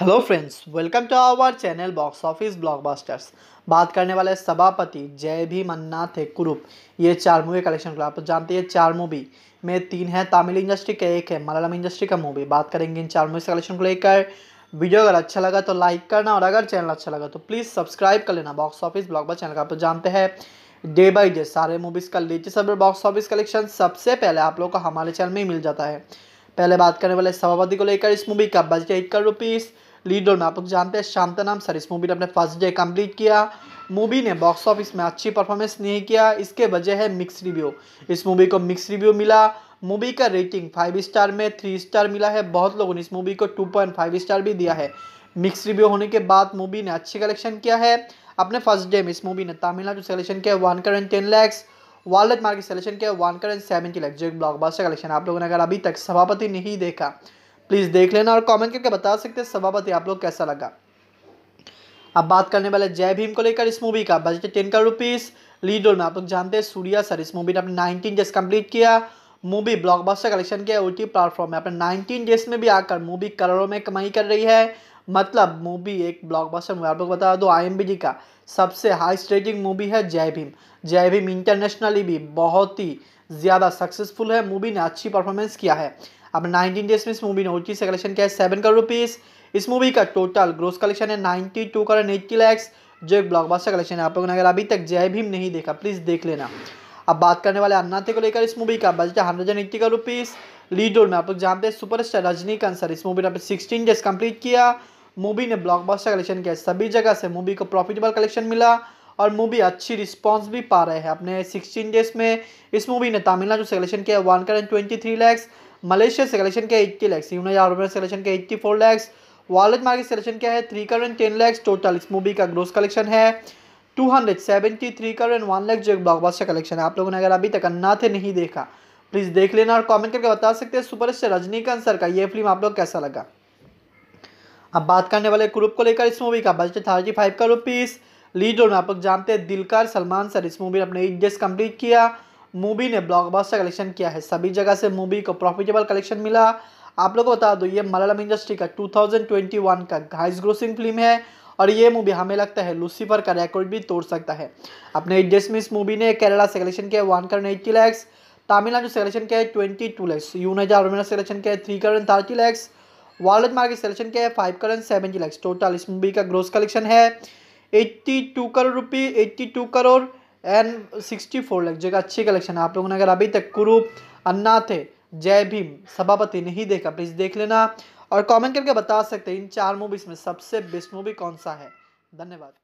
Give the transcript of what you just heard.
hello friends welcome to our channel box office blockbusters बात करने वाले सभापति जय भी मन्ना थे कुरूप ये चार मूवी कलेक्शन आप जानते हैं चार मूवी में तीन है तमिल इंडस्ट्री का एक है मलयालम इंडस्ट्री का मूवी बात करेंगे इन चार मूवी कलेक्शन को लेकर वीडियो अगर अच्छा लगा तो लाइक करना और अगर चैनल अच्छा लगा तो प्लीज़ सब्सक्राइब कर लेना बॉक्स ऑफिस ब्लॉक चैनल का आप जानते हैं डे बाई डे सारे मूवीज़ का लेटेस्ट अब बॉक्स ऑफिस कलेक्शन सबसे पहले आप लोग को हमारे चैनल में ही मिल जाता है पहले बात करने वाले सभापति को लेकर इस मूवी का बजट एक करोड़ रुपीज़ लीड रोल में आप लोग जानते हैं शांता नाम सर इस मूवी ने अपने फर्स्ट डे कंप्लीट किया मूवी ने बॉक्स ऑफिस में अच्छी परफॉर्मेंस नहीं किया इसके वजह है मिक्स रिव्यू इस मूवी को मिक्स रिव्यू मिला मूवी का रेटिंग फाइव स्टार में थ्री स्टार मिला है बहुत लोगों ने इस मूवी को टू पॉइंट फाइव स्टार भी दिया है मिक्स रिव्यू होने के बाद मूवी ने अच्छी कलेक्शन किया है अपने फर्स्ट डे में इस मूवी ने तमिलनाडु से कलेक्शन किया one crore ten lakhs world market collection किया वानकर एंड सेवन की लग्जरी ब्लॉकबस्टर कलेक्शन आप लोगों ने अगर अभी तक सभापति नहीं देखा प्लीज़ देख लेना और कमेंट करके बता सकते हैं सभापति आप लोग कैसा लगा अब बात करने वाले जय भीम को लेकर इस मूवी का budget ten crore rupees lead role में आप लोग जानते हैं सूर्या सर इस मूवी ने अपने नाइनटीन जस्ट कंप्लीट किया मूवी ब्लॉकबस्टर कलेक्शन के ओ टी प्लेटफॉर्म में अपने 19 डेज में भी आकर मूवी करोड़ों में कमाई कर रही है मतलब मूवी एक ब्लॉकबस्टर मूवी आपको बता दो आई का सबसे हाई रेटिंग मूवी है जय भीम जय भीम इंटरनेशनली भी बहुत ही ज़्यादा सक्सेसफुल है मूवी ने अच्छी परफॉर्मेंस किया है अब 19 डेज में इस मूवी ने ओ से कलेक्शन किया है सेवन करोड़ रुपीज़ इस मूवी का टोटल ग्रोस कलेक्शन है ninety two crore eighty lakhs जो एक ब्लॉकबस्टर कलेक्शन है आप लोगों ने अगर अभी तक जय भीम नहीं देखा प्लीज़ देख लेना अब बात करने वाले अन्नाथे को लेकर इस मूवी का बजट हंड्रेड एंड एट्टी का रुपीज़ लीड रोल में आप लोग जानते हैं सुपरस्टार रजनीकांत सर इस मूवी ने अपने सिक्सटीन डेज कंप्लीट किया मूवी ने ब्लॉकबस्टर कलेक्शन किया सभी जगह से मूवी को प्रॉफिटेबल कलेक्शन मिला और मूवी अच्छी रिस्पांस भी पा रहे हैं अपने सिक्सटीन डेज में इस मूवी ने तमिलनाडु से कलेक्शन किया one crore twenty three lakhs Malaysia से कलेक्शन किया एट्टी लैक्स यूनाइटेड से कलेक्शन किया eighty four lakhs world market collection किया है three crore ten lakhs total इस मूवी का ग्रोस कलेक्शन है 273 करोड़ एंड वन लाख जो एक ब्लॉकबस्टर कलेक्शन है आप लोगों ने अगर अभी तक अन्ना थे नहीं देखा प्लीज़ देख लेना और कमेंट करके बता सकते हैं सुपरस्टार रजनीकांत सर का ये फिल्म आप लोग कैसा लगा अब बात करने वाले ग्रुप को लेकर इस मूवी का बजट थर्टी फाइव का रुपीज़ लीड रोल में आप लोग जानते हैं दिलकार सलमान सर इस मूवी ने अपने एट डेज कम्प्लीट किया मूवी ने ब्लॉकबस्टर कलेक्शन किया है सभी जगह से मूवी को प्रॉफिटेबल कलेक्शन मिला आप लोग को बता दो ये मलयालम इंडस्ट्री का टू का हाइस ग्रोसिंग फिल्म है और ये मूवी हमें लगता है लूसीफर का रिकॉर्ड भी तोड़ सकता है अपने एडजस्ट इस मूवी ने केरला से कलेक्शन किया वन करोड़ एट्टी लैक्स तमिलनाडु से कलेक्शन किया है twenty two lakhs United Arab में कलेक्शन किया है three crore thirty lakhs world market से कलेक्शन किया है five crore seventy lakhs total इस मूवी का ग्रोस कलेक्शन है eighty two crore rupee eighty two crore and sixty four lakhs जगह अच्छी कलेक्शन है आप लोगों ने अगर अभी तक कुरूप अन्ना थे जय भीम सभापति नहीं देखा प्लीज देख लेना और कमेंट करके बता सकते हैं इन चार मूवीज में सबसे बेस्ट मूवी कौन सा है धन्यवाद